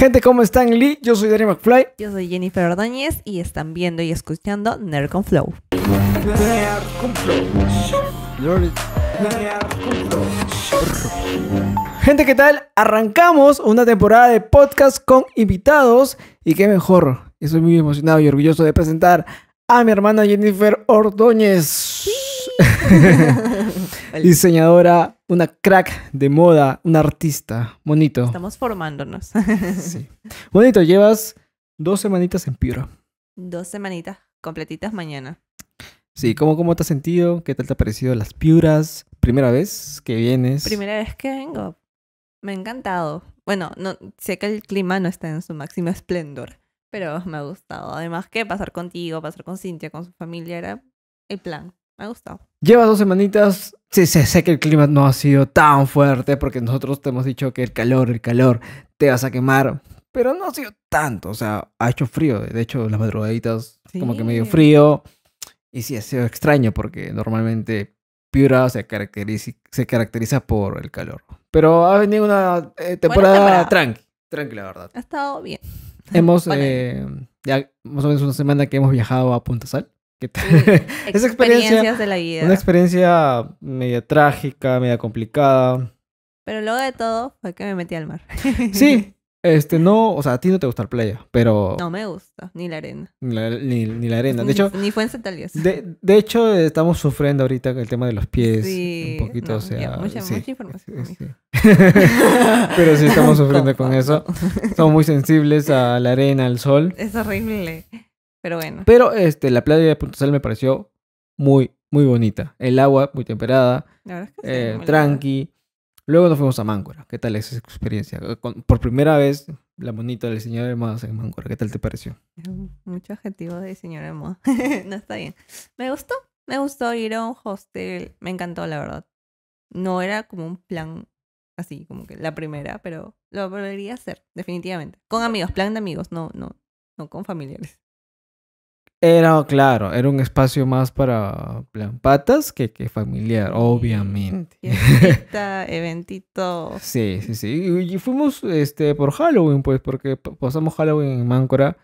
Gente, ¿cómo están, Lee? Yo soy Dani McFly. Yo soy Jennifer Ordóñez y están viendo y escuchando Nerd con Flow. Gente, ¿qué tal? Arrancamos una temporada de podcast con invitados y qué mejor. Estoy muy emocionado y orgulloso de presentar a mi hermana Jennifer Ordóñez, diseñadora, una crack de moda, un artista. Bonito. Estamos formándonos. sí. Bonito, llevas dos semanitas en Piura. Dos semanitas completitas mañana. Sí, ¿cómo, ¿cómo te has sentido? ¿Qué tal te ha parecido las Piuras? ¿Primera vez que vienes? Primera vez que vengo. Me ha encantado. Bueno, no, sé que el clima no está en su máximo esplendor, pero me ha gustado. Además que pasar contigo, pasar con Cintia, con su familia, era el plan. Me ha gustado. Llevas dos semanitas Sí, sé, que el clima no ha sido tan fuerte porque nosotros te hemos dicho que el calor, el calor, te vas a quemar, pero no ha sido tanto, o sea, ha hecho frío, de hecho las madrugaditas como que medio frío y sí ha sido extraño porque normalmente Piura se caracteriza, por el calor, pero ha venido una eh, temporada, tranquila, tranqui, la verdad. Ha estado bien. Hemos, eh, ya más o menos una semana que hemos viajado a Punta Sal. Mm, esa Experiencias experiencia, de la vida. Una experiencia media trágica, media complicada. Pero luego de todo fue que me metí al mar. sí, este, no, o sea, a ti no te gusta la playa, pero... No me gusta, ni la arena. ni, la arena, de hecho... Ni, fue en Santalías. De, de, hecho, estamos sufriendo ahorita el tema de los pies. Sí, un poquito, o sea... mucha, información. pero sí estamos sufriendo con eso. Somos muy sensibles a la arena, al sol. Es horrible. Pero bueno. Pero este, la playa de Punta Sal me pareció muy, muy bonita. El agua muy temperada, la es que eh, tranqui. Luego nos fuimos a Máncora. ¿Qué tal esa experiencia? por primera vez, la bonita del señor de en Máncora. ¿Qué tal te pareció? Mucho adjetivo de señor de moda. no está bien. Me gustó. Me gustó ir a un hostel. Me encantó, la verdad. No era como un plan así, como que la primera, pero lo volvería a hacer, definitivamente. Con amigos, plan de amigos, no, no, no con familiares. Era, claro, era un espacio más para plan patas que, familiar, obviamente. Fiesta, eventito. Sí, sí, sí. Y, fuimos este, por Halloween, pues, porque pasamos Halloween en Máncora.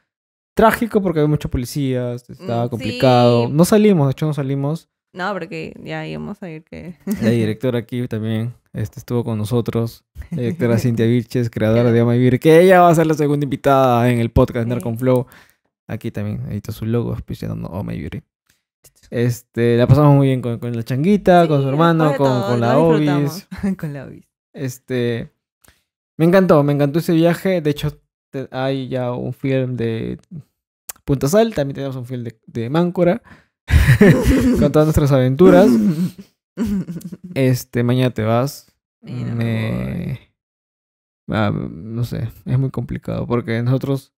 Trágico porque había muchos policías, este, mm, estaba complicado. No salimos, de hecho no salimos. No, porque ya íbamos a ir que... La directora aquí también este, estuvo con nosotros. La directora Cintia Virches, creadora de Ama Vir, que ella va a ser la segunda invitada en el podcast sí. Narconflow. Flow. Aquí también está su logo pues, auspiciando Oh My Este, la pasamos muy bien con, la changuita, con su hermano, con, con, la obis. con la obis. Este, me encantó, me encantó ese viaje. De hecho, hay ya un film de Punta Sal, también tenemos un film de, de Máncora. con todas nuestras aventuras. Este, mañana te vas. me... Ah, no sé, es muy complicado porque nosotros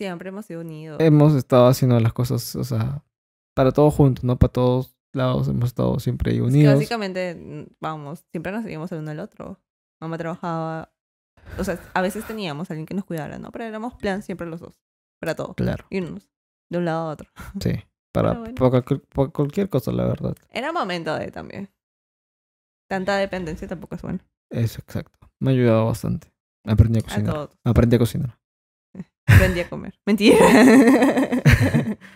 Siempre hemos sido unidos. Hemos estado haciendo las cosas, o sea, para todos juntos, ¿no? Para todos lados hemos estado siempre unidos. básicamente, mm, vamos, siempre nos seguimos el uno al otro. Mamá trabajaba, o sea, a veces teníamos a alguien que nos cuidara, ¿no? Pero éramos plan siempre los dos, para todos Claro. Irnos de un lado a otro. Sí, para, cualquier, cosa, la verdad. Era momento de también. Tanta dependencia tampoco es buena. Eso, exacto. Me ha ayudado bastante. Aprendí a cocinar. A Aprendí a cocinar. Aprendí a comer. Mentira.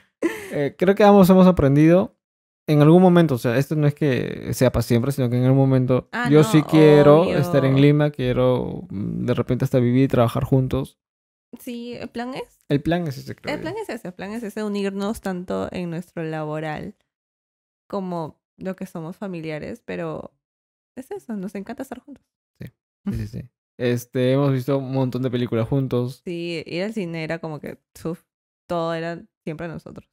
Eh, creo que ambos hemos aprendido en algún momento, o sea, esto no es que sea para siempre, sino que en algún momento ah, yo sí quiero estar en Lima, quiero mm, de repente hasta vivir y trabajar juntos. Sí, el plan es. El plan es ese, El plan es ese, el plan es ese, unirnos tanto en nuestro laboral como lo que somos familiares, pero es eso, nos encanta estar juntos. Sí, sí, sí. Este, hemos visto un montón de películas juntos. Sí, ir al cine era como que todo era siempre nosotros.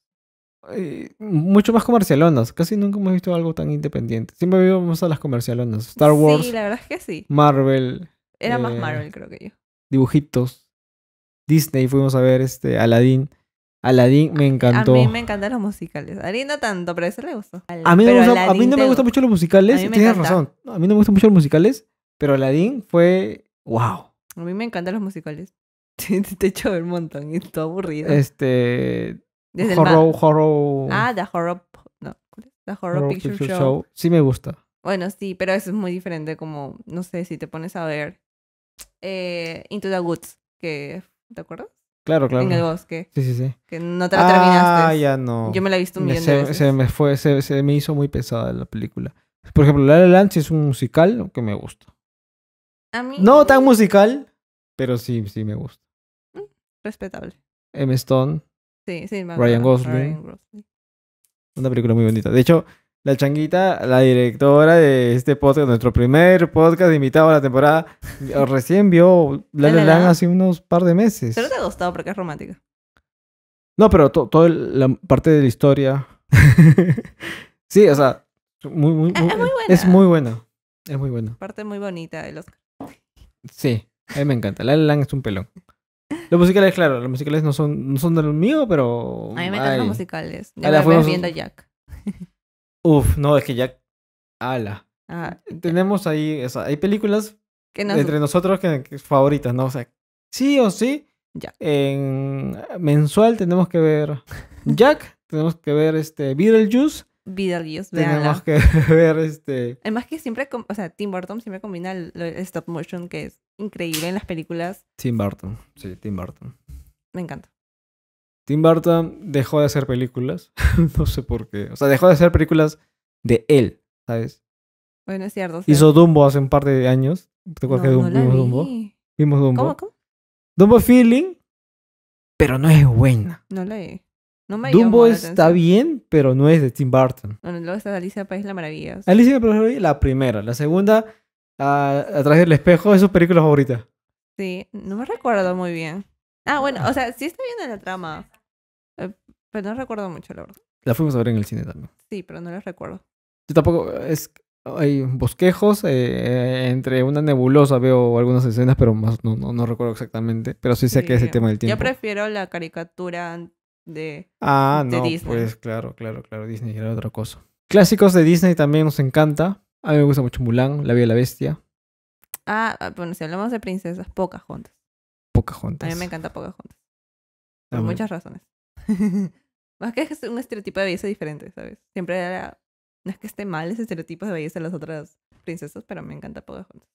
Eh, mucho más comercialonas. Casi nunca hemos visto algo tan independiente. Siempre vimos a las comercialonas. Star Wars. Sí, la verdad es que sí. Marvel. Era más eh, Marvel, creo que yo. Dibujitos. Disney, fuimos a ver este Aladdin. Aladdin me encantó. A mí me encantan los musicales. A no tanto, pero a ese le gustó. A mí, no me gustan mucho los musicales. Tienes razón. A mí no me gustan mucho los musicales, pero Aladdin fue Wow. A mí me encantan los musicales. Te echo un montón y todo aburrido. Este. horror, horror. Ah, The Horror. No, The Horror, Picture, Show. Sí, me gusta. Bueno, sí, pero eso es muy diferente. Como, no sé, si te pones a ver eh, Into the Woods, que. ¿Te acuerdas? Claro, claro. En el bosque. Sí, sí, sí. Que no te la terminaste. Ah, ya no. Yo me la he visto un millón se, de veces. Se me, fue, se, me hizo muy pesada la película. Por ejemplo, La La es un musical que me gusta. No tan musical, pero sí, sí me gusta. Mm, respetable. M. Stone. Sí, sí, Ryan Gosling. Una película muy bonita. De hecho, la changuita, la directora de este podcast, nuestro primer podcast invitado a la temporada, recién vio La La hace unos par de meses. Pero te ha gustado porque es romántica. No, pero toda la parte de la historia. sí, o sea, muy, muy, es muy buena. Es muy buena. Es muy buena. Parte muy bonita de Oscar. Sí, a mí me encanta. La La es un pelón. Los musicales, claro, los musicales no son, no son de los míos, pero. A mí me encantan los musicales. Ya la fuimos... viendo Jack. Uf, no, es que Jack. Ala. Ah, Tenemos ahí, o hay películas entre nosotros que, favoritas, ¿no? O sea, sí o sí. Jack. En mensual tenemos que ver Jack, tenemos que ver este Beetlejuice vean Tenemos que ver este. Además que siempre, o sea, Tim Burton siempre combina el, stop motion que es increíble en las películas. Tim Burton, sí, Tim Burton. Me encanta. Tim Burton dejó de hacer películas, no sé por qué. O sea, dejó de hacer películas de él, ¿sabes? Bueno, es cierto. Hizo Dumbo hace un par de años. ¿Te acuerdas vimos Dumbo? Vimos Dumbo. ¿Cómo, cómo? Dumbo Feeling, pero no es buena. No la he. No Dumbo está bien, pero no es de Tim Burton. luego está Alicia País la Maravilla. Alicia País la la primera. La segunda, a, través del espejo, es su película favorita. Sí, no me recuerdo muy bien. Ah, bueno, o sea, sí está bien en la trama. Eh, pero pues no recuerdo mucho, la verdad. La fuimos a ver en el cine también. Sí, pero no la recuerdo. Yo tampoco. Es, hay bosquejos. Eh, eh, entre una nebulosa veo algunas escenas, pero no, no, no recuerdo exactamente. Pero sí sé que es el tema del tiempo. Yo prefiero la caricatura de, ah, Disney. Pues claro, claro, claro, Disney era otra cosa. Clásicos de Disney también nos encanta. A mí me gusta mucho Mulan, La Bella y la Bestia. Ah, ah bueno, si hablamos de princesas, Pocas Juntas Pocas Juntas A mí me encanta Pocas Juntas Por muchas razones. Más que es un estereotipo de belleza diferente, ¿sabes? Siempre era... No es que esté mal ese estereotipo de belleza de las otras princesas, pero me encanta Pocas Juntas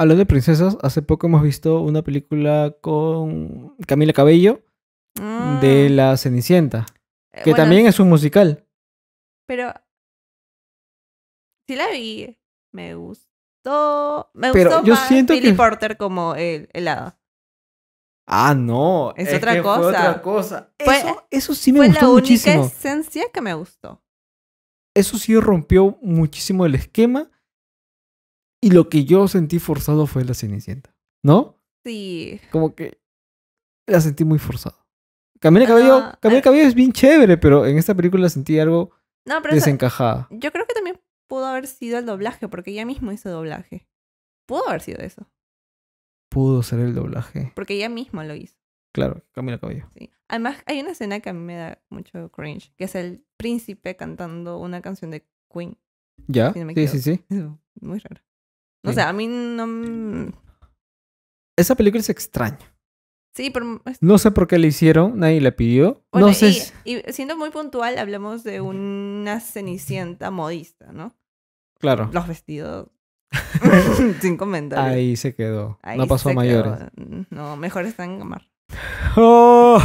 Hablando de princesas, hace poco hemos visto una película con Camila Cabello de ah. La Cenicienta. Eh, que también es un musical. Pero. Sí la vi. Me gustó. Me pero gustó yo Porter como el helado. Ah, no. Es, otra, cosa. cosa. eso, sí me gustó la única muchísimo. que me gustó. Eso sí rompió muchísimo el esquema. Y lo que yo sentí forzado fue la Cenicienta. ¿No? Sí. Como que la sentí muy forzada. Camila ah, Cabello, eh. Cabello es bien chévere, pero en esta película sentí algo desencajada. yo creo que también pudo haber sido el doblaje, porque ella misma hizo doblaje. Pudo haber sido eso. Pudo ser el doblaje. Porque ella misma lo hizo. Claro, Camila Cabello. Sí. Además, hay una escena que a mí me da mucho cringe, que es el príncipe cantando una canción de Queen. ¿Ya? sí, sí, sí. Muy raro. O sé, sea, a mí no... Esa película es extraña. No sé por qué le hicieron, nadie le pidió. no sé. Y, siendo muy puntual, hablemos de una cenicienta modista, ¿no? Claro. Los vestidos. Sin comentar. Ahí se quedó. no pasó a mayores. No, mejor están en Gamar. Oh.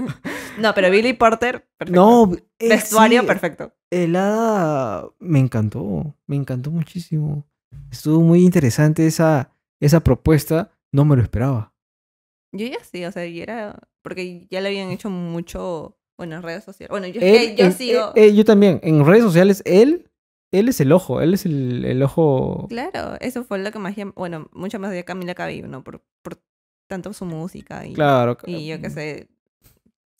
no, pero Billy Porter, perfecto. No, vestuario perfecto. El hada me encantó, me encantó muchísimo. Estuvo muy interesante esa, esa propuesta, no me lo esperaba. Yo ya sí, o sea, yo era. Porque ya le habían hecho mucho. Bueno, en redes sociales. Bueno, yo, yo eh, eh, yo también. En redes sociales, él. Él es el ojo, él es el, el ojo. Claro, eso fue lo que más. Bueno, mucho más de Camila Cabello, ¿no? Por, tanto su música y. Claro, Y yo qué mm. sé,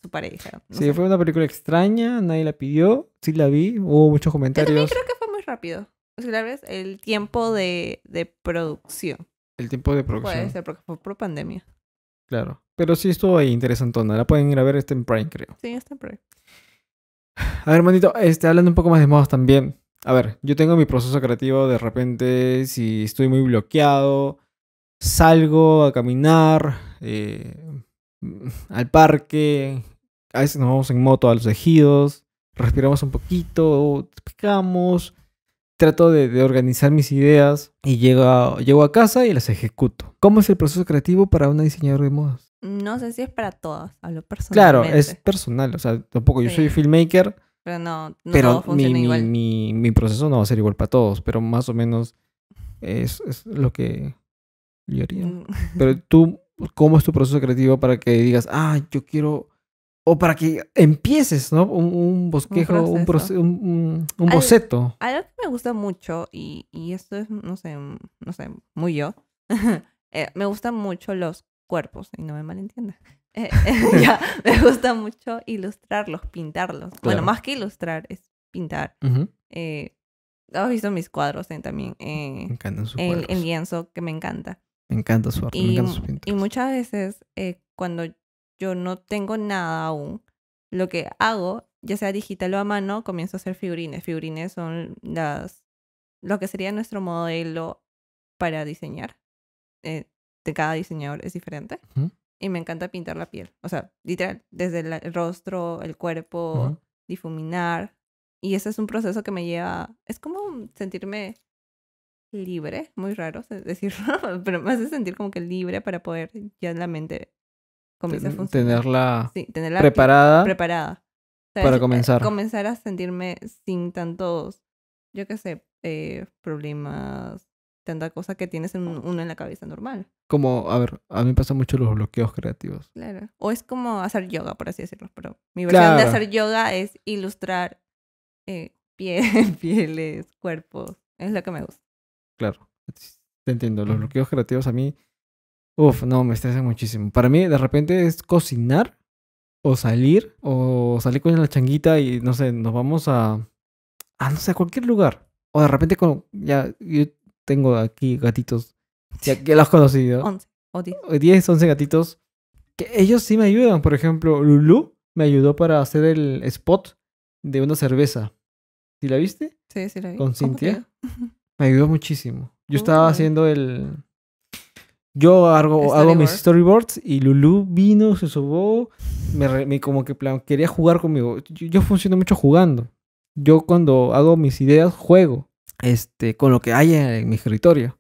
su pareja. sí, fue una película extraña, nadie la pidió, sí la vi, hubo muchos comentarios. Yo también creo que fue muy rápido. O sea, la verdad el tiempo de, producción. El tiempo de producción. porque fue por pandemia. Claro. Pero sí estuvo ahí interesantona. La pueden ir a ver, está en Prime, creo. Sí, está en Prime. A ver, manito, este, hablando un poco más de modos también. A ver, yo tengo mi proceso creativo de repente, si estoy muy bloqueado, salgo a caminar, eh, al parque, a veces nos vamos en moto a los ejidos, respiramos un poquito, picamos, trato de, organizar mis ideas y llego a, llego a casa y las ejecuto. ¿Cómo es el proceso creativo para una diseñadora de modas? No sé si es para todas, hablo personal Claro, es personal, o sea, tampoco yo soy filmmaker. Pero no, no pero mi, Mi, proceso no va a ser igual para todos, pero más o menos es, es lo que yo haría. Mm. pero tú, ¿cómo es tu proceso creativo para que digas, ah, yo quiero o para que empieces, ¿no? Un, bosquejo, un, un, boceto. Algo, que me gusta mucho, y, esto es, no sé, mm, no sé, muy yo, eh, me gustan mucho los cuerpos, y no me malentienda. Eh, eh, ya, me gusta mucho ilustrarlos, pintarlos. Bueno, más que ilustrar, es pintar. has visto mis cuadros también. me el, el lienzo que me encanta. Me encanta su arte, me sus pinturas. Y muchas veces cuando yo no tengo nada aún. Lo que hago, ya sea digital o a mano, comienzo a hacer figurines. Figurines son las, lo que sería nuestro modelo para diseñar. Eh, de cada diseñador es diferente. Y me encanta pintar la piel. O sea, literal, desde el, rostro, el cuerpo, difuminar. Y ese es un proceso que me lleva... Es como sentirme libre, muy raro decirlo, pero me hace sentir como que libre para poder ya en la mente Tenerla, tenerla preparada. para eh, comenzar. Comenzar a sentirme sin tantos, yo qué sé, eh, problemas, tanta cosa que tienes en uno en la cabeza normal. Como, a ver, a mí me pasan mucho los bloqueos creativos. Claro. O es como hacer yoga, por así decirlo, pero mi versión de hacer yoga es ilustrar eh, pieles, cuerpos. Es lo que me gusta. Claro. Te entiendo. Los bloqueos creativos a mí Uf, no, me estresa muchísimo. Para mí, de repente es cocinar o salir o salir con la changuita y no sé, nos vamos a, Ah, no sé, a cualquier lugar. O de repente con, ya, yo tengo aquí gatitos, ya los has conocido. 11 o 10. 10, 11 gatitos. Que ellos sí me ayudan. Por ejemplo, Lulu me ayudó para hacer el spot de una cerveza. ¿Sí la viste? Sí, sí la vi. Con Cintia. Me ayudó muchísimo. Yo estaba haciendo el yo hago, hago mis storyboards y Lulu vino, se sobó, me, me como que plan, quería jugar conmigo. Yo, funciono mucho jugando. Yo cuando hago mis ideas juego este, con lo que hay en mi territorio.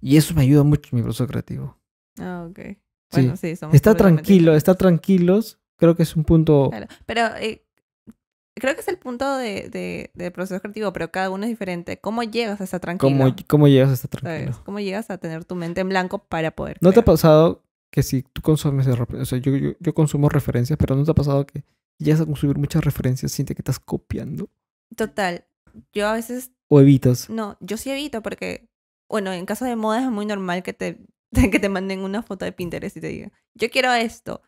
Y eso me ayuda mucho en mi proceso creativo. Ah, ok. Bueno, sí, Está tranquilo, está tranquilos. Creo que es un punto... Claro. Pero eh, creo que es el punto de, de, proceso creativo, pero cada uno es diferente. ¿Cómo llegas a estar tranquilo? ¿Cómo, cómo llegas a estar tranquilo? cómo llegas a estar tranquilo cómo llegas a tener tu mente en blanco para poder... ¿No te ha pasado que si tú consumes... O sea, yo, yo, consumo referencias, pero ¿no te ha pasado que llegas a consumir muchas referencias sientes que estás copiando? Total. Yo a veces... ¿O evitas? No, yo sí evito porque... Bueno, en caso de moda es muy normal que te, que te manden una foto de Pinterest y te digan, yo quiero esto.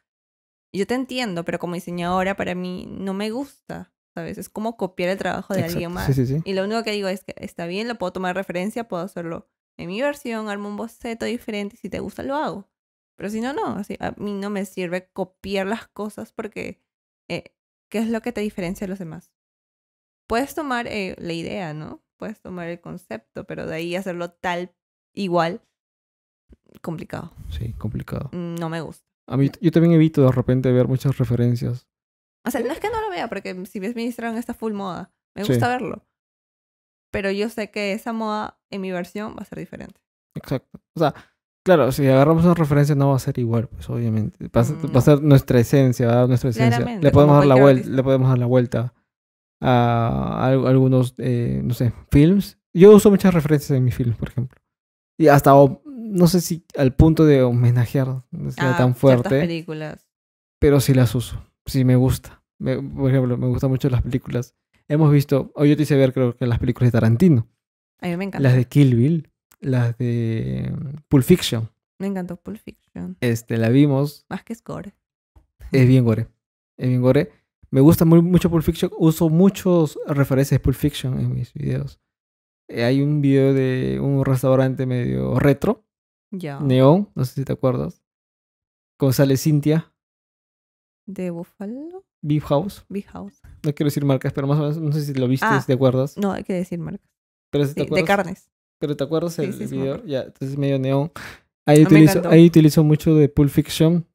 Yo te entiendo, pero como diseñadora para mí no me gusta. ¿sabes? Es como copiar el trabajo de alguien más. Y lo único que digo es que está bien, lo puedo tomar referencia, puedo hacerlo en mi versión, armo un boceto diferente, si te gusta lo hago. Pero si no, no, así, a mí no me sirve copiar las cosas porque eh, ¿qué es lo que te diferencia de los demás? Puedes tomar eh, la idea, ¿no? Puedes tomar el concepto, pero de ahí hacerlo tal, igual, complicado. Sí, complicado. No me gusta. A mí, yo también evito de repente ver muchas referencias o sea, no es que no lo vea, porque si ves mi esta full moda. Me gusta verlo. Pero yo sé que esa moda en mi versión va a ser diferente. Exacto. O sea, claro, si agarramos una referencia no va a ser igual, pues obviamente. Va, a ser, esencia, va a dar nuestra esencia, Nuestra esencia. le podemos dar la vuelta, le podemos dar la vuelta a, algunos, eh, no sé, films. Yo uso muchas referencias en mis films, por ejemplo. Y hasta, no sé si al punto de homenajear, no sea ah, tan fuerte. películas. Pero sí las uso sí me gusta. por ejemplo, me gustan mucho las películas. Hemos visto, hoy yo te hice ver creo que las películas de Tarantino. A mí me encanta. Las de Kill Bill, las de mm, Pulp Fiction. Me encantó Pulp Fiction. Este, la vimos. Más que es gore. Es bien gore. Es bien gore. Me gusta mucho Pulp Fiction. Uso muchos referencias de Pulp Fiction en mis videos. Eh, hay un video de un restaurante medio retro. Ya. Neón, no sé si te acuerdas. Con sale Cintia de Buffalo. Beef House. Beef House. No quiero decir marcas, pero más o menos, no sé si lo viste, ah, te acuerdas. No, hay que decir marcas. Pero de carnes. Pero ¿te acuerdas el, video? Ya, entonces medio neón. Ah, ahí, utilizo, mucho de Pulp Fiction.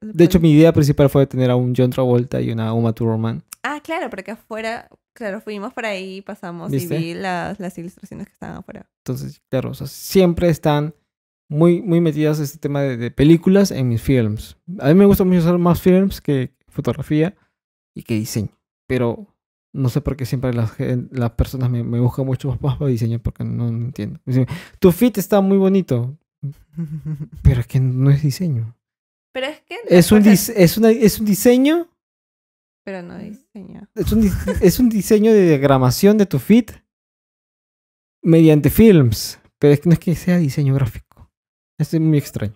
De, hecho, mi idea principal fue tener a un John Travolta y una Uma Thurman. Ah, claro, porque afuera, claro, fuimos por ahí, pasamos y vi las, las ilustraciones que estaban afuera. Entonces, claro, o siempre están muy, muy metidas este tema de, películas en mis films. A mí me gusta mucho usar más films que fotografía y que diseño. Pero no sé por qué siempre las, las personas me, buscan mucho más para diseño porque no, entiendo. tu fit está muy bonito, pero es que no es diseño. Pero es Es un, es... un diseño... Pero no diseño. Es un, es un diseño de diagramación de tu fit mediante films, pero es que no es que sea diseño gráfico. Es muy extraño.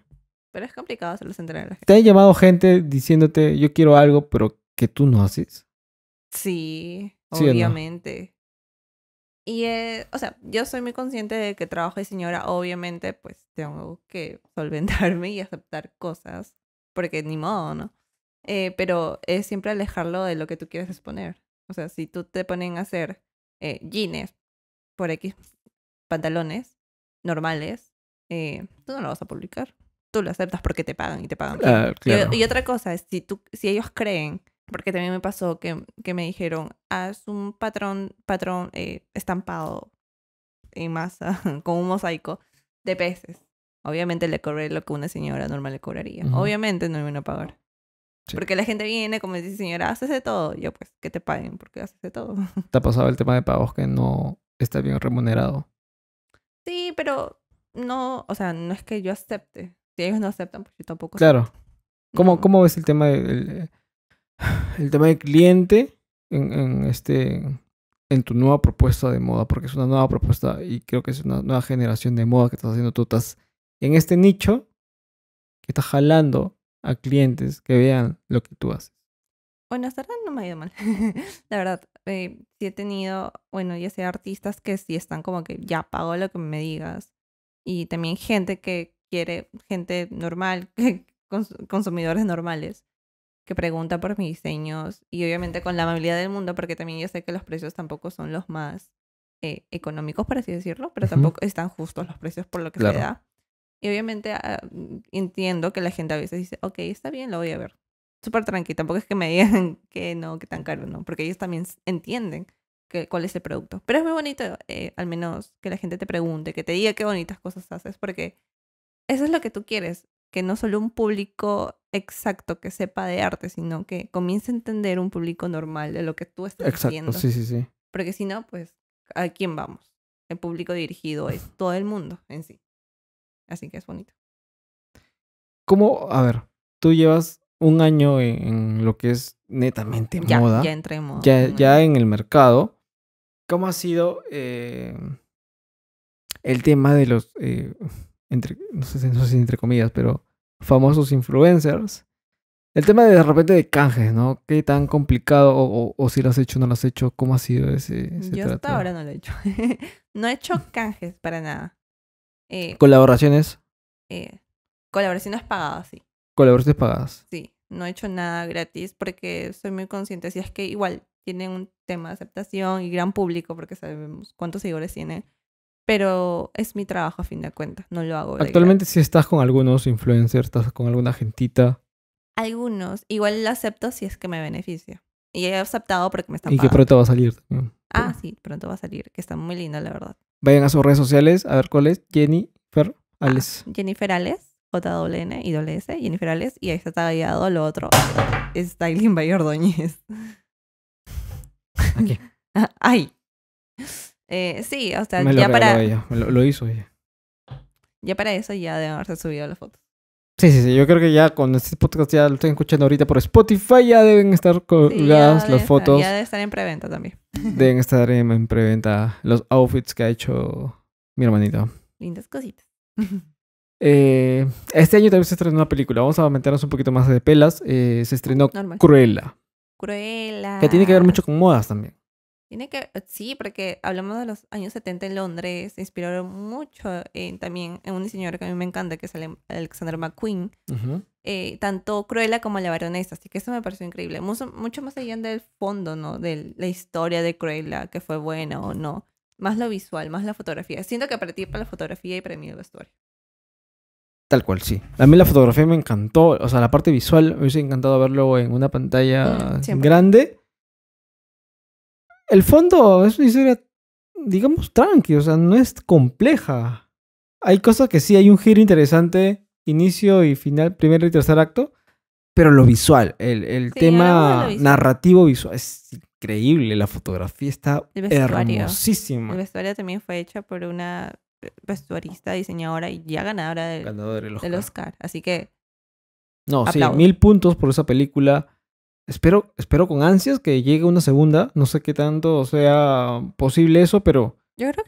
Pero es complicado hacerlos los a ¿Te han llamado gente diciéndote yo quiero algo, pero que tú no haces? Sí, obviamente. Y, eh, o sea, yo soy muy consciente de que trabajo de señora, obviamente, pues tengo que solventarme y aceptar cosas, porque ni modo, ¿no? Eh, pero es siempre alejarlo de lo que tú quieres exponer. O sea, si tú te ponen a hacer eh, jeans por X pantalones normales, eh, tú no lo vas a publicar. Tú lo aceptas porque te pagan y te pagan. Y, otra cosa, es si, tú, si ellos creen, porque también me pasó que, que me dijeron, haz un patrón, patrón eh, estampado en masa, con un mosaico de peces. Obviamente le cobré lo que una señora normal le cobraría. Obviamente no me van a pagar. Porque la gente viene como dice, señora, haces de todo. Yo, pues, que te paguen porque haces de todo. ¿Te ha pasado el tema de pagos que no está bien remunerado? Sí, pero no, o sea, no es que yo acepte. Si ellos no aceptan, pues yo tampoco. Claro. ¿Cómo, ¿Cómo ves el tema del eh, el tema del cliente en, este en tu nueva propuesta de moda? Porque es una nueva propuesta y creo que es una nueva generación de moda que estás haciendo. Tú estás en este nicho que estás jalando a clientes que vean lo que tú haces. Bueno, hasta no me ha ido mal. la verdad, eh, sí he tenido, bueno, ya sea artistas que sí están como que ya pago lo que me digas y también gente que quiere, gente normal, consumidores normales, que pregunta por mis diseños y obviamente con la amabilidad del mundo, porque también yo sé que los precios tampoco son los más eh, económicos, por así decirlo, pero tampoco están justos los precios por lo que se da. Y obviamente ah, mm, entiendo que la gente a veces dice, ok, está bien, lo voy a ver. Súper tranquilo, tampoco es que me digan que no, que tan caro, no, porque ellos también entienden cuál es el producto. Pero es muy bonito, eh, al menos, que la gente te pregunte, que te diga qué bonitas cosas haces, porque eso es lo que tú quieres, que no solo un público exacto que sepa de arte, sino que comience a entender un público normal de lo que tú estás haciendo. Exacto, sí, sí, sí. Porque si no, pues, ¿a quién vamos? El público dirigido es todo el mundo en sí. Así que es bonito. ¿Cómo? A ver, tú llevas un año en, lo que es netamente Ya en moda. Ya, ya en el mercado. ¿Cómo ha sido eh, el tema de los, eh, no sé, si entre comillas, pero famosos influencers? El tema de, de repente de canjes, ¿no? ¿Qué tan complicado o, si lo has hecho o no lo has hecho? ¿Cómo ha sido ese, Yo hasta ahora no lo he hecho. no he hecho canjes para nada. Eh, ¿Colaboraciones? colaboraciones pagadas, sí. ¿Colaboraciones pagadas? Sí, no he hecho nada gratis porque soy muy consciente. Si es que igual tiene un tema de aceptación y gran público porque sabemos cuántos seguidores tiene. Pero es mi trabajo a fin de cuentas, no lo hago. Actualmente si estás con algunos influencers, estás con alguna gentita. Algunos. Igual lo acepto si es que me beneficia. Y he aceptado porque me están Y que pronto va a salir. Ah, sí, pronto va a salir, que está muy linda, la verdad. Vayan a sus redes sociales, a ver cuál es. Jennifer ah, Ales. j Jennifer Ales. JWN y s Jennifer Ales, y ahí está tallado lo otro, Styling by Ordóñez. Aquí. Ay. Eh, sí, o sea, ya para. lo, hizo ella. Ya para eso ya deben haberse subido las fotos. Sí, sí, sí. Yo creo que ya con este podcast ya lo estoy escuchando ahorita por Spotify, ya deben estar colgadas las fotos. ya deben estar en preventa también. Deben estar en, preventa los outfits que ha hecho mi hermanito. Lindas cositas. Eh, este año también se estrenó una película. Vamos a meternos un poquito más de pelas. Eh, se estrenó Cruella. Cruella. Que tiene que ver mucho con modas también. Tiene que sí, porque hablamos de los años 70 en Londres, se inspiraron mucho en también en un diseñador que a mí me encanta, que es Alexander McQueen, eh, tanto Cruella como la baronesa, así que eso me pareció increíble, mucho, mucho más allá del fondo, ¿no? De la historia de Cruella, que fue buena o no, más lo visual, más la fotografía. Siento que para ti, para la fotografía y para mí la historia. Tal cual, sí. A mí la fotografía me encantó, o sea, la parte visual me hubiese encantado verlo en una pantalla grande. El fondo es una historia, digamos, tranqui, o sea, no es compleja. Hay cosas que sí, hay un giro interesante, inicio y final, primer y tercer acto, pero lo visual, el, tema narrativo visual es increíble, la fotografía está hermosísima. la historia también fue hecha por una vestuarista, diseñadora y ya ganadora del, Oscar. Así que. No, sí, mil puntos por esa película. Espero, espero con ansias que llegue una segunda. No sé qué tanto sea posible eso, pero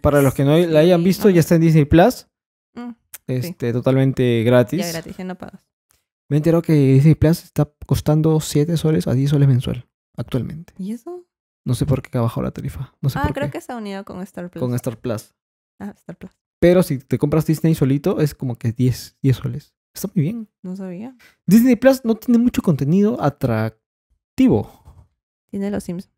para los que no la hayan visto, ya está en Disney Plus. Mm, este, totalmente gratis. Ya gratis, ya no pagas. Me he que Disney Plus está costando 7 soles a 10 soles mensual actualmente. ¿Y eso? No sé por qué ha bajado la tarifa. No ah, creo que se ha unido con Star Plus. Con Star Plus. Ah, Star Plus. Pero si te compras Disney solito, es como que 10, soles. Está muy bien. No sabía. Disney Plus no tiene mucho contenido atractivo. Tiene los Sims.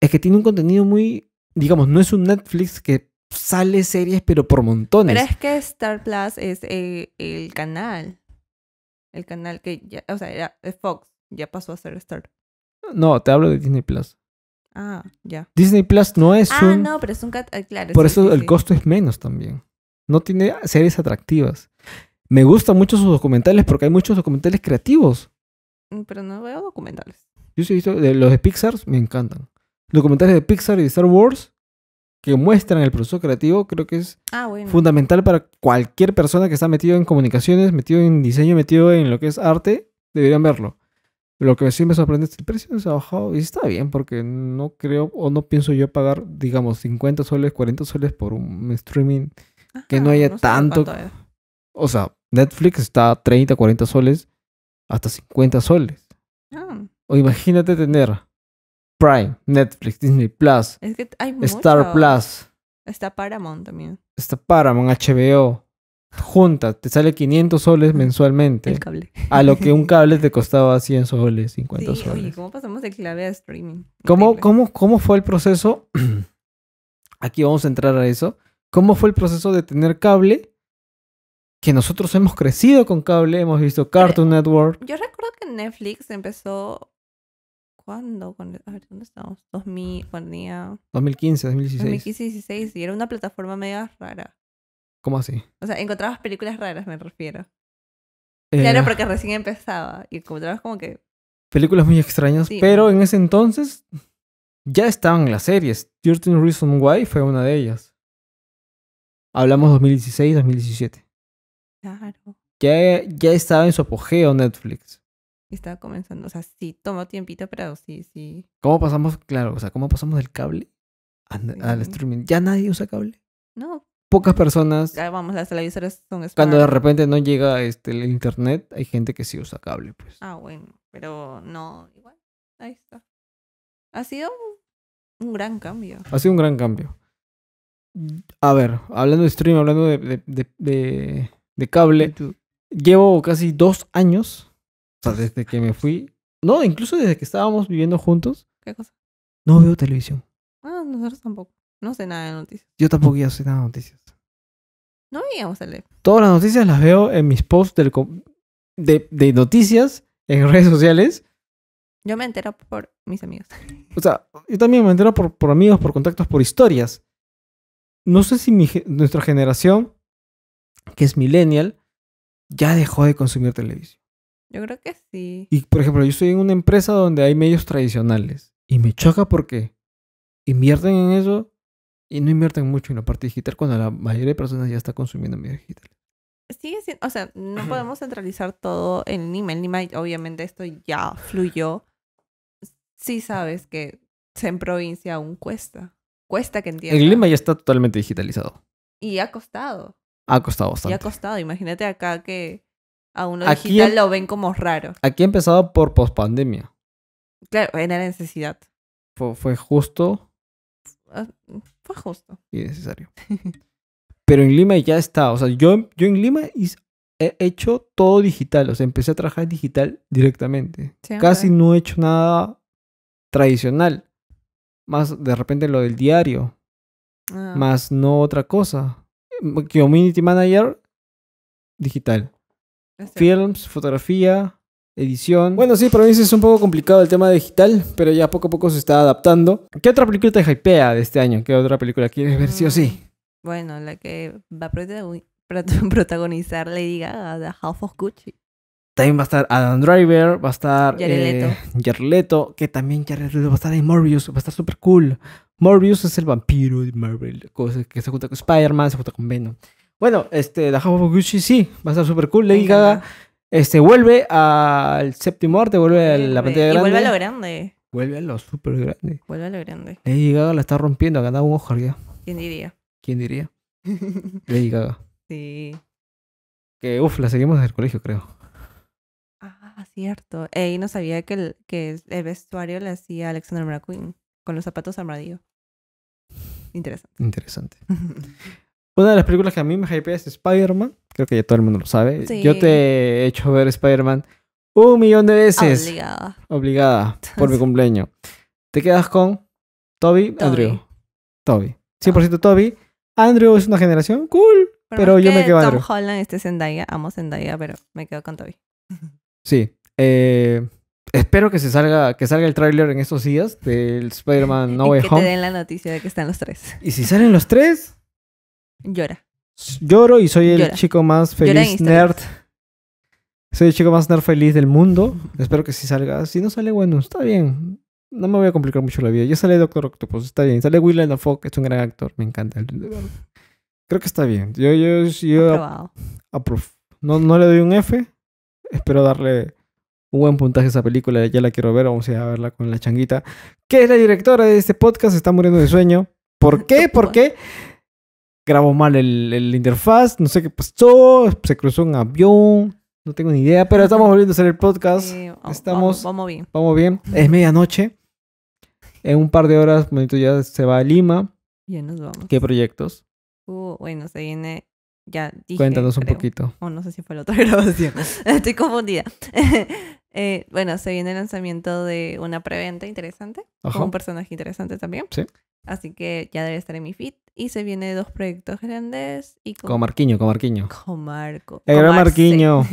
Es que tiene un contenido muy, digamos, no es un Netflix que sale series, pero por montones. Pero es que Star Plus es eh, el, canal. El canal que ya, o sea, eh, Fox, ya pasó a ser Star. No, te hablo de Disney Plus. Ah, ya. Disney Plus no es ah, no, pero es un... Eh, por eso el costo es menos también. No tiene series atractivas. Me gustan mucho sus documentales porque hay muchos documentales creativos. Mm, pero no veo documentales. Yo sí he visto... Los de Pixar me encantan. Documentales de Pixar y de Star Wars que muestran el proceso creativo creo que es ah, fundamental para cualquier persona que está metido en comunicaciones, metido en diseño, metido en lo que es arte, deberían verlo. Lo que sí me sorprende es que el precio se ha bajado y está bien porque no creo o no pienso yo pagar, digamos, 50 soles, 40 soles por un streaming que no ah, haya tanto. O sea, Netflix está a 30, 40 soles, hasta 50 soles. Ah. O imagínate tener Prime, Netflix, Disney Plus, Star Plus. Está Paramount también. Está Paramount, HBO juntas, te sale 500 soles mensualmente. El cable. A lo que un cable te costaba 100 soles, 50 soles. ¿cómo pasamos de clave a streaming? ¿Cómo, cómo, fue el proceso? Aquí vamos a entrar a eso. ¿Cómo fue el proceso de tener cable? Que nosotros hemos crecido con cable, hemos visto Cartoon Network. Yo recuerdo que Netflix empezó. ¿Cuándo? A ver, ¿dónde estamos? 2015, 2016. 2015, 2016, y era una plataforma mega rara. ¿Cómo así? O sea, encontrabas películas raras, me refiero. Eh, claro, porque recién empezaba y encontrabas como que... Películas muy extrañas, pero en ese entonces ya estaban las series. 13 Reason Why fue una de ellas. Hablamos 2016, 2017. Claro. Ya, ya estaba en su apogeo Netflix. Estaba comenzando, o sea, sí, tomó tiempito, pero sí, sí. ¿Cómo pasamos, claro, o sea, cómo pasamos del cable al streaming? ¿Ya nadie usa cable? No, pocas personas. Ya vamos, las televisores son Cuando de repente no llega este, el internet, hay gente que sí usa cable, pues. Ah, bueno, pero no, igual, ahí está. Ha sido un gran cambio. Ha sido un gran cambio. A ver, hablando de stream, hablando de, de, cable, llevo casi dos años, o sea, desde que me fui. No, incluso desde que estábamos viviendo juntos. ¿Qué cosa? No veo televisión. Ah, nosotros tampoco. No sé nada de noticias. Yo tampoco ya sé nada de noticias. No veíamos a leer. Todas las noticias las veo en mis posts del de, noticias en redes sociales. Yo me entero por mis amigos. O sea, yo también me entero por, por amigos, por contactos, por historias. No sé si nuestra generación, que es millennial, ya dejó de consumir televisión. Yo creo que sí. Y por ejemplo, yo estoy en una empresa donde hay medios tradicionales y me choca porque invierten en eso y no invierten mucho en la parte digital cuando la mayoría de personas ya está consumiendo medios digital. Sigue siendo, o sea, no podemos centralizar todo en Lima. En Lima, obviamente, esto ya fluyó. Sí sabes que en provincia aún cuesta. Cuesta que entiendas. En Lima ya está totalmente digitalizado. Y ha costado. Ha costado bastante. Y ha costado. Imagínate acá que a uno digital em lo ven como raro. Aquí ha empezado por pospandemia. Claro, era necesidad. fue justo. Ah, mm. Fue justo. Y necesario. Pero en Lima ya está. O sea, yo, yo en Lima he hecho todo digital. O sea, empecé a trabajar digital directamente. Casi no he hecho nada tradicional. Más de repente lo del diario. Ah. Más no otra cosa. Community manager, digital. Films, fotografía, edición. Bueno, sí, para mí es un poco complicado el tema digital, pero ya poco a poco se está adaptando. ¿Qué otra película te hypea de este año? ¿Qué otra película quieres ver sí o sí? Bueno, la que va a protagonizar Lady Gaga, The Half of Gucci. También va a estar Adam Driver, va a estar Jared eh, que también va a estar en Morbius, va a estar súper cool. Morbius es el vampiro de Marvel, que se junta con Spider-Man, se junta con Venom. Bueno, este, The House of Gucci sí, va a estar súper cool. Lady Gaga este, vuelve al séptimo arte, vuelve a la pantalla y vuelve a lo grande. Vuelve a lo súper grande. Vuelve a lo grande. Lady Gaga la está rompiendo, ha ganado un ojo ya. ¿Quién diría? ¿Quién diría? Lady Gaga. Sí. Que, uff, la seguimos desde el colegio, creo. Ah, cierto. Ey, no sabía que el, que el vestuario le hacía Alexander McQueen con los zapatos amarillos. Interesante. Interesante. Una de las películas que a mí me hypea es Spider-Man. Creo que ya todo el mundo lo sabe. Yo te he hecho ver Spider-Man un millón de veces. Obligada. Obligada por mi cumpleaños. Te quedas con Toby, Toby. Andrew. Toby. 100% ah. Toby. Andrew es una generación cool, pero, yo me quedo Tom Holland, este Zendaya, amo Zendaya, pero me quedo con Toby. Sí. Eh, espero que se salga, que salga el tráiler en estos días del Spider-Man No Way Home. Que te den la noticia de que están los tres. Y si salen los tres, llora. Lloro y soy el chico más feliz nerd. Soy el chico más nerd feliz del mundo. Espero que si sí salga. Si no sale, bueno, está bien. No me voy a complicar mucho la vida. Ya sale Doctor Octopus, está bien. Sale Willem Dafoe, es un gran actor. Me encanta. Creo que está bien. Yo, yo, yo. No, no le doy un F. Espero darle un buen puntaje a esa película. Ya la quiero ver. Vamos a a verla con la changuita. Que es la directora de este podcast. Está muriendo de sueño. ¿Por qué? ¿Por qué? grabó mal el, interfaz, no sé qué pasó, se cruzó un avión, no tengo ni idea, pero estamos volviendo a hacer el podcast. estamos, vamos, bien. Vamos bien. Es medianoche. En un par de horas, bonito, ya se va a Lima. Ya nos vamos. ¿Qué proyectos? Uh, bueno, se viene ya dije, Cuéntanos un poquito. O oh, no sé si fue la otra grabación. Estoy confundida. Eh, bueno, se viene el lanzamiento de una preventa interesante, con un personaje interesante también. Sí. Así que ya debe estar en mi feed. Y se viene dos proyectos grandes y con... Eh, Marquiño Con Marco. El gran Marquiño,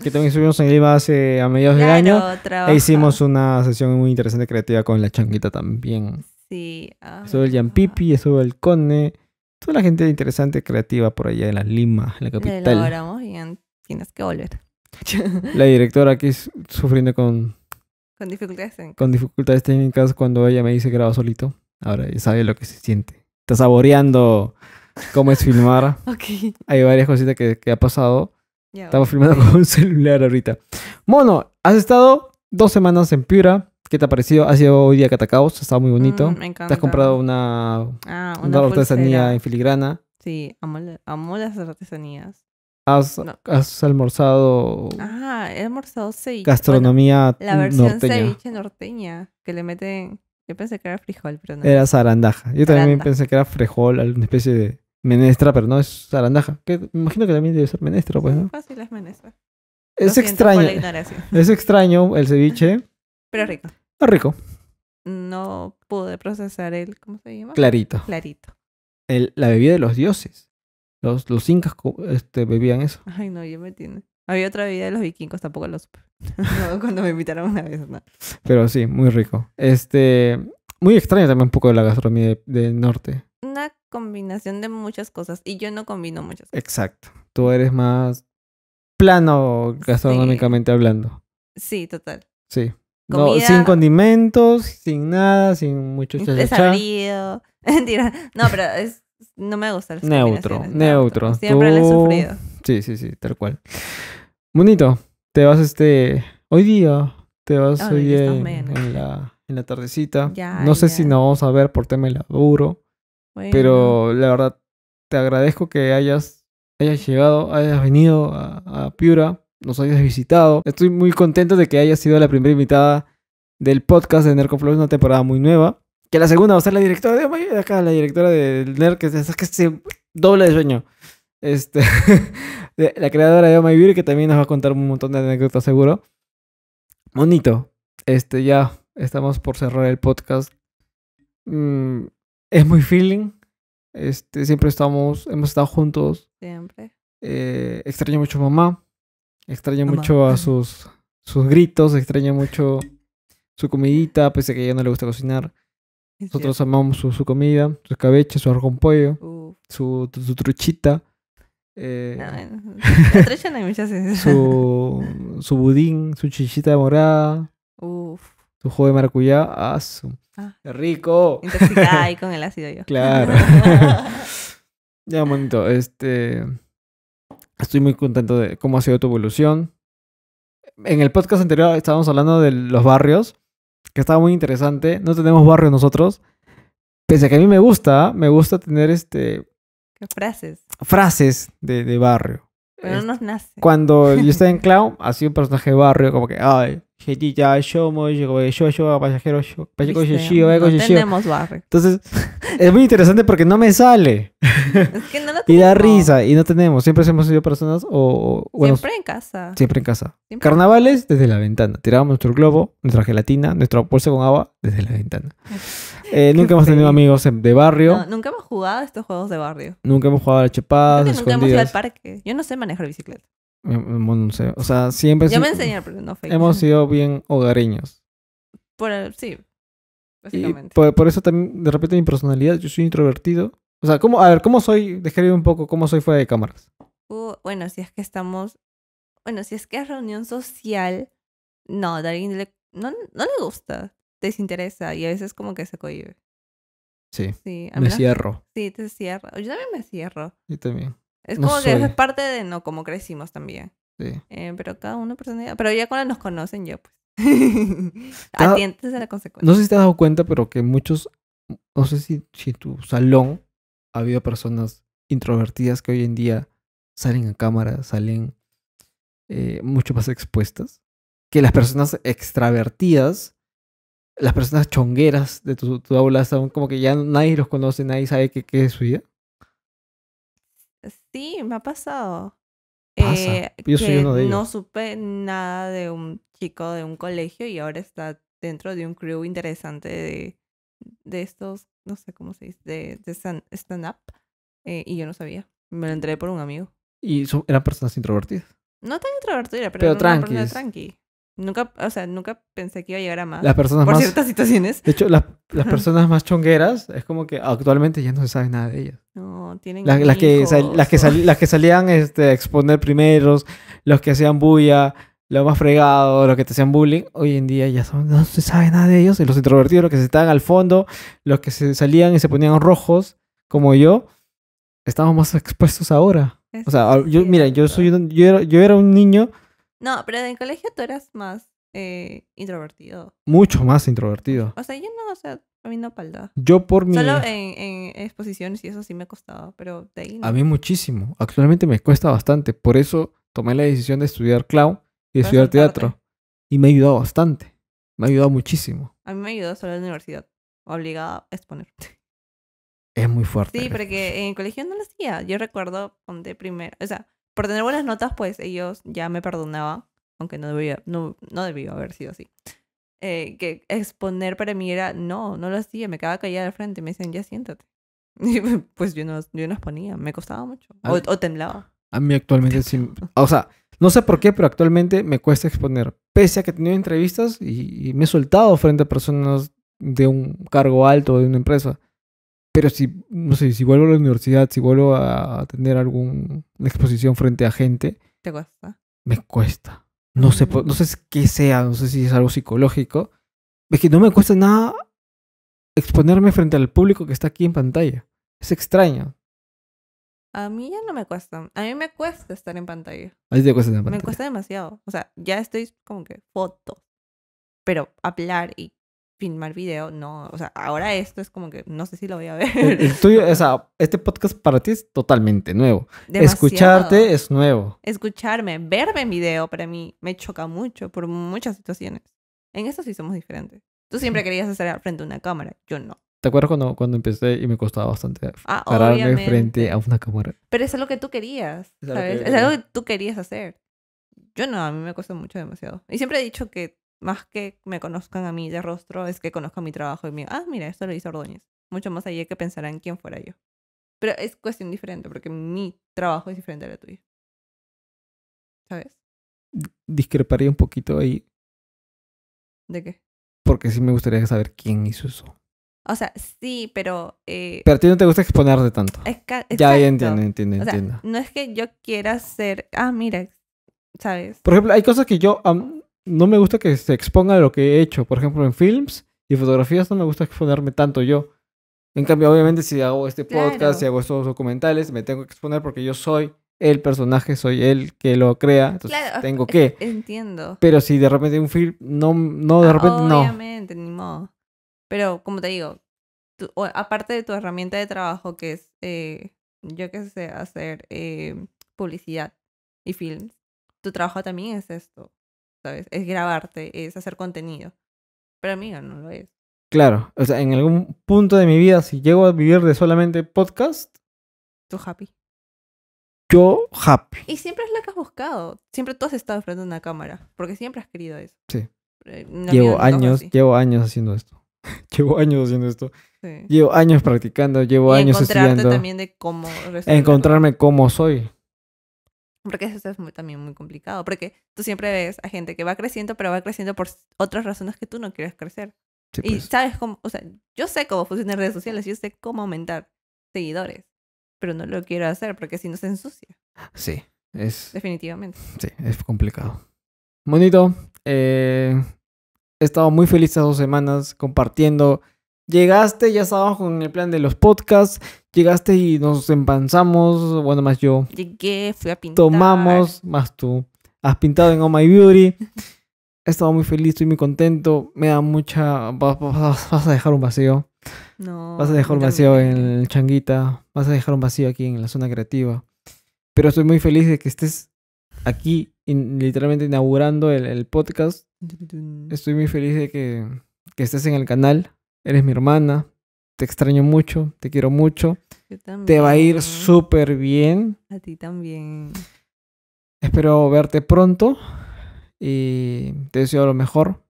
que también subimos en Lima hace a mediados de año. E hicimos una sesión muy interesante creativa con la changuita también. Sí. Ah, estuvo el Pipi, estuvo el Cone, toda la gente interesante creativa por allá en la Lima, la capital. Lo logramos y tienes que volver. la directora aquí sufriendo con... Con dificultades técnicas. Con dificultades técnicas cuando ella me dice graba solito. Ahora ya sabe lo que se siente. Está saboreando cómo es filmar. Hay varias cositas que, que ha pasado. Estamos filmando con un celular ahorita. Mono, has estado dos semanas en Piura. ¿Qué te ha parecido? Ha sido hoy día Catacaos, ha estado muy bonito. Mm, me encanta. Te has comprado ah, una, una, una artesanía en filigrana. Sí, amo, amo las artesanías. ¿Has, almorzado? Ah, he almorzado ceviche. Gastronomía norteña? La versión ceviche norteña, que le meten... Yo pensé que era frijol, pero no. Era zarandaja. Yo también pensé que era frijol, alguna especie de menestra, pero no es zarandaja. Que me imagino que también debe ser menestra, pues, Fácil es menestra. Es extraño. Es extraño el ceviche. Pero rico. Es rico. No pude procesar el, ¿cómo se llama? Clarito. Clarito. El, la bebida de los dioses. Los, los incas este, bebían eso. Ay, no, yo me entiendo. Había otra vida de los vikingos, tampoco los... no, cuando me invitaron una vez, no. Pero sí, muy rico. Este, muy extraña también un poco de la gastronomía del norte. Una combinación de muchas cosas y yo no combino muchas cosas. Exacto. Tú eres más plano gastronómicamente hablando. Sí, total. Sí. sin condimentos, sin nada, sin mucho chachacha. No, pero es no me gusta las Neutro, neutro. siempre he sufrido. Sí, sí, sí, tal cual. Bonito, te vas este... Hoy día, te vas hoy en, la, tardecita. no sé si nos vamos a ver por tema de laburo, pero la verdad te agradezco que hayas, hayas llegado, hayas venido a, Piura, nos hayas visitado. Estoy muy contento de que hayas sido la primera invitada del podcast de Nercoflow, una temporada muy nueva. Que la segunda va a ser la directora de acá, la directora del NER, que, que se doble de sueño. Este, la creadora de Oh My que también nos va a contar un montón de anécdotas, seguro. Bonito. Este, ya estamos por cerrar el podcast. Mm, es muy feeling. Este, siempre estamos, hemos estado juntos. Siempre. Eh, extraño mucho a mamá. Extraño mucho a sus, sus gritos. Extraño mucho su comidita, pese a que a ella no le gusta cocinar. Nosotros amamos su, su, comida, su escabeche, su arroz con pollo, su, su, truchita. Eh, su, su budín, su chichita morada. Su jugo de maracuyá. Ah, rico! Intoxicada ahí con el ácido yo. Claro. ya, bonito. Este, estoy muy contento de cómo ha sido tu evolución. En el podcast anterior estábamos hablando de los barrios que estaba muy interesante. No tenemos barrio nosotros. Pese a que a mí me gusta, me gusta tener este... frases? Frases de, de barrio. Pero no este, nos nace. Cuando yo estaba en Clown, así un personaje de barrio, como que, ay, yo barrio. Entonces, es muy interesante porque no me sale. Es que no y da risa, y no tenemos. Siempre hemos sido personas o. siempre en casa. Siempre en casa. Carnavales desde la ventana. Tirábamos nuestro globo, nuestra gelatina, nuestra bolsa con agua desde la ventana. Eh, nunca hemos tenido amigos de barrio. nunca hemos jugado estos juegos de barrio. Nunca hemos jugado a la chepada. Nunca escondidas. hemos ido al parque. Yo no sé manejar bicicleta. Eh, o sea, siempre... Yo me enseñé, Hemos sido bien hogareños. Por sí, básicamente. por, eso también, de repente, mi personalidad, yo soy introvertido. O sea, ¿cómo, a ver, ¿cómo soy? Describe un poco cómo soy fuera de cámaras. Uh, bueno, si es que estamos... Bueno, si es que es reunión social, no, a alguien le, no, no le gusta, desinteresa y a veces como que se cohibe. Sí. sí me cierro. sí, te cierro. Yo también me cierro. Yo también. Es como que es parte de no, como crecimos también. Sí. Eh, pero cada uno persona Pero ya cuando nos conocen, ya pues. Atientes a la consecuencia. No sé si te has dado cuenta, pero que muchos. No sé si, en tu salón ha habido personas introvertidas que hoy en día salen a cámara, salen eh, mucho más expuestas. Que las personas extravertidas, las personas chongueras de tu, tu aula, son como que ya nadie los conoce, nadie sabe qué, qué es su vida. Sí, me ha pasado. Eh, que No supe nada de un chico de un colegio y ahora está dentro de un crew interesante de, de estos, no sé cómo se dice, de, de stand-up. Eh, y yo no sabía. Me lo entré por un amigo. ¿Y eran personas introvertidas? No tan introvertidas, pero, pero tranqui. Nunca, o sea, nunca pensé que iba a llegar a más. Las personas por ciertas situaciones. De hecho, las, personas más chongueras es como que actualmente ya no se sabe nada de ellas. No, tienen las, que las, que salían este, a exponer primeros, los que hacían bulla, lo más fregado, los que te hacían bullying. Hoy en día ya son, no se sabe nada de ellos. Y los introvertidos, los que se estaban al fondo, los que se salían y se ponían rojos, como yo, estamos más expuestos ahora. o sea, yo, mira, yo, soy, yo, yo era un niño no, pero en colegio tú eras más eh, introvertido. Mucho más introvertido. O sea, yo no, o sea, a mí no palda. Yo por mi... Solo en, exposiciones y eso sí me costaba, pero de ahí A mí muchísimo. Actualmente me cuesta bastante. Por eso tomé la decisión de estudiar clown y estudiar teatro. Y me ha ayudado bastante. Me ha ayudado muchísimo. A mí me ayudó solo en la universidad. Obligada a exponer. Es muy fuerte. Sí, porque en el colegio no lo hacía. Yo recuerdo, ponte primero. O sea, por tener buenas notas, pues ellos ya me perdonaban, aunque no debía, no, no debía haber sido así. Eh, que exponer para mí era, no, no lo hacía, me quedaba callada al frente, me decían, ya siéntate. pues yo no, yo no exponía, me costaba mucho, o, temblaba. A mí actualmente sí, o sea, no sé por qué, pero actualmente me cuesta exponer, pese a que he tenido entrevistas y, y me he soltado frente a personas de un cargo alto de una empresa. Pero si, no sé, si vuelvo a la universidad, si vuelvo a tener alguna exposición frente a gente. ¿Te cuesta? Me cuesta. No sé, no sé qué sea, no sé si es algo psicológico. Es que no me cuesta nada exponerme frente al público que está aquí en pantalla. Es extraño. A mí ya no me cuesta. A mí me cuesta estar en pantalla. A ti te cuesta estar en pantalla. Me cuesta demasiado. O sea, ya estoy como que foto. Pero hablar y filmar video, no, o sea, ahora ah. esto es como que no sé si lo voy a ver. El, eh, eh, o sea, este podcast para ti es totalmente nuevo. Escucharte es nuevo. Escucharme, verme en video para mí me choca mucho por muchas situaciones. En eso sí somos diferentes. Tú siempre querías estar frente a una cámara, yo no. ¿Te acuerdas cuando, cuando empecé y me costaba bastante ah, pararme frente a una cámara? Pero es algo que tú querías, ¿sabes? Es algo que, tú querías hacer. Yo no, a mí me costó mucho demasiado. Y siempre he dicho que más que me conozcan a mí de rostro, es que conozcan mi trabajo y me ah, mira, esto lo hizo Ordóñez. Mucho más allá que pensarán quién fuera yo. Pero es cuestión diferente, porque mi trabajo es diferente a tuyo ¿Sabes? Discreparía un poquito ahí. ¿De qué? Porque sí me gustaría saber quién hizo eso. O sea, sí, pero... Eh, pero a ti no te gusta exponerte tanto. ya, ya entiendo, entiendo, No es que yo quiera ser... Ah, mira, ¿sabes? Por ejemplo, hay cosas que yo no me gusta que se exponga lo que he hecho. Por ejemplo, en films y fotografías no me gusta exponerme tanto yo. En cambio, obviamente, si hago este podcast, si hago estos documentales, me tengo que exponer porque yo soy el personaje, soy el que lo crea, entonces tengo que. Entiendo. Pero si de repente un film, no, no, de ah, repente no. Obviamente, ni modo. Pero, como te digo, aparte de tu herramienta de trabajo, que es, eh, yo que sé, hacer eh, publicidad y films, tu trabajo también es esto. ¿sabes? Es grabarte, es hacer contenido. Pero amiga, no lo es. Claro, o sea, en algún punto de mi vida, si llego a vivir de solamente podcast... Tú happy. Yo happy. Y siempre es la que has buscado. Siempre tú has estado frente a una cámara, porque siempre has querido eso. Sí. Eh, llevo años, llevo años haciendo esto. llevo años haciendo esto. Llevo años practicando, llevo y años encontrarte también de cómo... Encontrarme cómo soy. Porque eso es muy, también muy complicado, porque tú siempre ves a gente que va creciendo, pero va creciendo por otras razones que tú no quieres crecer. y pues. sabes cómo, o sea, yo sé cómo funcionan redes sociales, yo sé cómo aumentar seguidores, pero no lo quiero hacer porque si no se ensucia. Sí, es... Definitivamente. Sí, es complicado. Bonito, eh, he estado muy feliz estas dos semanas compartiendo Llegaste, ya estábamos con el plan de los podcasts. Llegaste y nos empanzamos, bueno, más yo. Llegué, fui a pintar. Tomamos, más tú. Has pintado en Oh My Beauty. He estado muy feliz, estoy muy contento. Me da mucha. Vas, a dejar un vacío. No. Vas a dejar un vacío en el Changuita. Vas a dejar un vacío aquí en la zona creativa. Pero estoy muy feliz de que estés aquí, literalmente inaugurando el, podcast. Estoy muy feliz de que estés en el canal eres mi hermana, te extraño mucho, te quiero mucho. Te va a ir súper bien. A ti también. Espero verte pronto y te deseo lo mejor.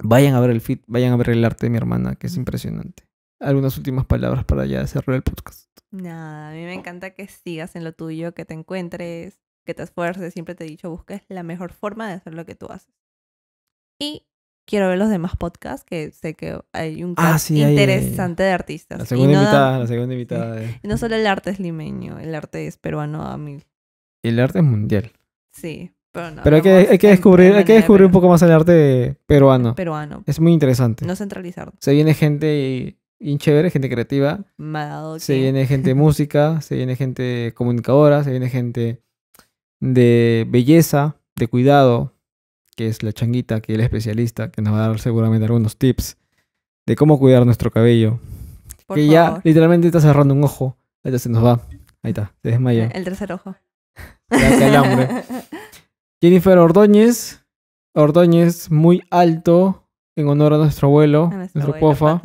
Vayan a ver el fit, vayan a ver el arte de mi hermana, que es impresionante. Algunas últimas palabras para ya cerrar el podcast. Nada, a mí me encanta que sigas en lo tuyo, que te encuentres, que te esfuerces. Siempre te he dicho, busques la mejor forma de hacer lo que tú haces. Y quiero ver los demás podcasts, que sé que hay un ah, cast eh, interesante de artistas. La segunda invitada, la segunda eh. No solo el arte es limeño, el arte es peruano a mil. Y el arte es mundial. Sí, pero no. Pero hay que, hay que descubrir, que descubrir un poco más el arte peruano. Peruano. Es muy interesante. No centralizar. Se viene gente bien gente creativa. se viene gente música, se viene gente comunicadora, se viene gente de belleza, de cuidado, que es la changuita, que es la especialista, que nos va a dar seguramente algunos tips de cómo cuidar nuestro cabello. que ya literalmente está cerrando un ojo. Ahí se nos va. Ahí está, se desmaya. El tercer ojo. Ya Jennifer Ordóñez. Ordóñez, muy alto, en honor a nuestro abuelo, nuestro, pofa.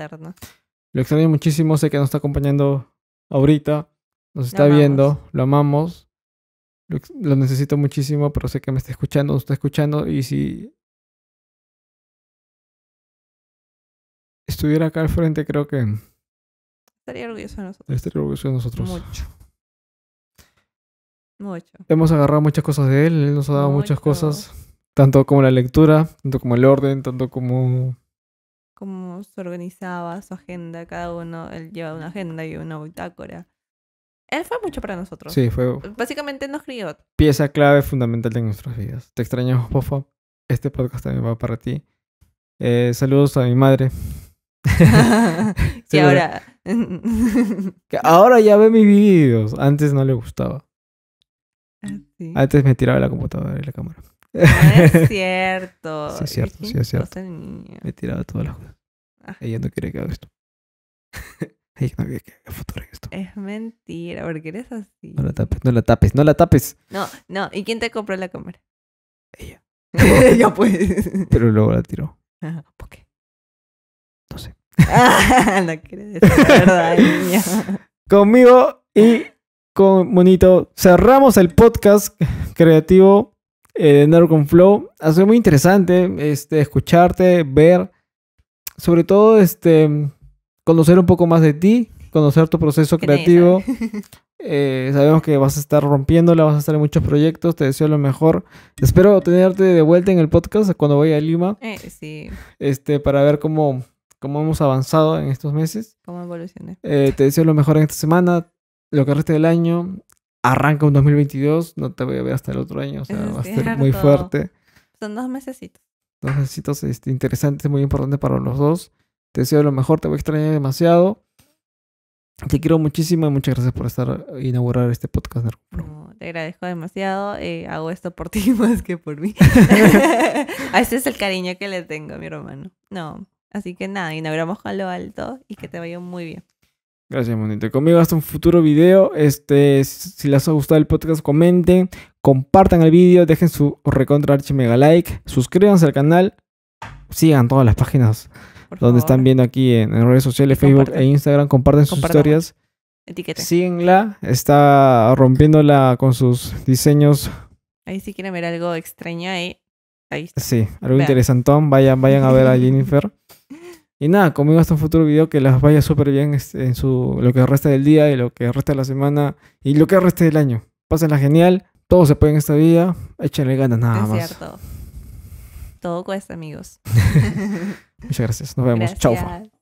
Lo extraño muchísimo, sé que nos está acompañando ahorita, nos está viendo, lo amamos. Lo, necesito muchísimo, pero sé que me está escuchando, está escuchando. Y si estuviera acá al frente, creo que. Estaría orgulloso de nosotros. Estaría orgulloso de nosotros. Mucho. Mucho. Hemos agarrado muchas cosas de él, él nos ha dado muchas cosas. Tanto como la lectura, tanto como el orden, tanto como cómo se organizaba su agenda, cada uno, él lleva una agenda y una bitácora. Él fue mucho para nosotros. Sí, fue. Básicamente nos crió. Pieza clave fundamental de nuestras vidas. Te extrañamos, Pofo. Este podcast también va para ti. Eh, saludos a mi madre. Y ahora. que ahora ya ve mis videos. Antes no le gustaba. Ah, Antes me tiraba la computadora y la cámara. Ah, es cierto. sí, es cierto, sí, cierto. Me tiraba todas las ah. Ella no quiere que haga esto no que Es mentira, porque eres así. No la tapes, no la tapes, no la tapes. No, no. ¿Y quién te compró la cámara? Ella. Ella pues. Pero luego la tiró. ¿Por qué? No sé. Ah, no quieres decir la verdad, niño. Conmigo y con Monito cerramos el podcast creativo eh, de Flow. Ha sido muy interesante este, escucharte, ver. Sobre todo, este conocer un poco más de ti, conocer tu proceso creativo. Eh, sabemos que vas a estar rompiéndola, vas a estar en muchos proyectos, te deseo lo mejor. Espero tenerte de vuelta en el podcast cuando voy a Lima. Eh, sí. Este, para ver cómo, cómo hemos avanzado en estos meses. Cómo evolucioné. Eh, te deseo lo mejor en esta semana, lo que reste del año. Arranca un 2022, no te voy a ver hasta el otro año, o sea, va a ser muy fuerte. Son dos meses Dos meses este, interesantes, muy importantes para los dos. Te deseo lo mejor, te voy a extrañar demasiado. Te quiero muchísimo y muchas gracias por estar eh, inaugurar este podcast, te agradezco demasiado. Eh, hago esto por ti más que por mí. Ese es el cariño que le tengo mi hermano. No, así que nada, inauguramos con lo alto y que te vaya muy bien. Gracias, Monito. Conmigo hasta un futuro video. Este, si les ha gustado el podcast, comenten, compartan el video, dejen su recontra archi mega like, suscríbanse al canal, sigan todas las páginas donde están viendo aquí en, redes sociales, Facebook e Instagram, comparten sus historias. Etiqueta. Síguenla, está rompiéndola con sus diseños. Ahí si quieren ver algo extraño ahí. ahí está. Sí, algo interesantón, vayan, vayan a ver a Jennifer. y nada, conmigo hasta un futuro video que las vaya súper bien este, en su, lo que resta del día y lo que resta de la semana y lo que resta del año. Pásenla genial, todo se pueden en esta vida, échenle ganas nada más. Todo cuesta, amigos. Muchas gracias. Nos vemos. Chao.